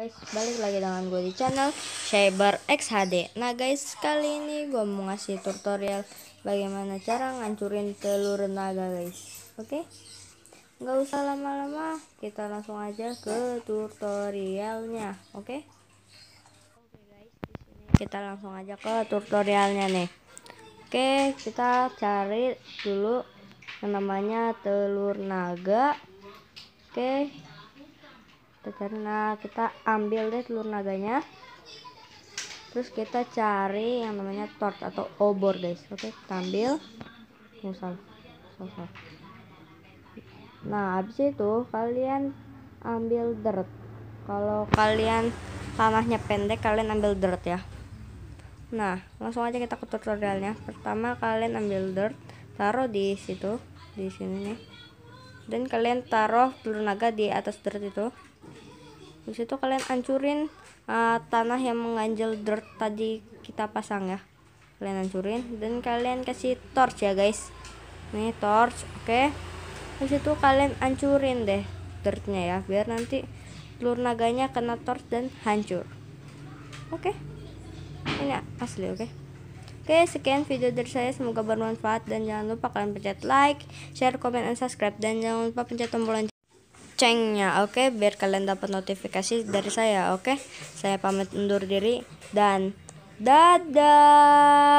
guys, balik lagi dengan gue di channel Cyber XHD. Nah guys, kali ini gue mau ngasih tutorial bagaimana cara ngancurin telur naga guys. Oke, okay? nggak usah lama-lama, kita langsung aja ke tutorialnya. Oke? Okay? Oke guys, di kita langsung aja ke tutorialnya nih. Oke, okay, kita cari dulu yang namanya telur naga. Oke, okay, segar nah kita ambil deh telur naganya terus kita cari yang namanya tort atau obor guys oke kita ambil misal nah abis itu kalian ambil dirt kalau kalian tanahnya pendek kalian ambil dirt ya nah langsung aja kita ke tutorialnya pertama kalian ambil dirt taruh di situ di sini nih dan kalian taruh telur naga di atas dirt itu di situ kalian hancurin uh, tanah yang mengganjal dirt tadi kita pasang ya kalian hancurin dan kalian kasih torch ya guys nih torch oke okay. di situ kalian hancurin deh dirtnya ya biar nanti telur naganya kena torch dan hancur oke okay. ini asli oke okay? Oke, sekian video dari saya. Semoga bermanfaat dan jangan lupa kalian pencet like, share, komen, and subscribe dan jangan lupa pencet tombol loncengnya oke okay? biar kalian dapat notifikasi dari saya oke okay? saya pamit undur diri dan dadah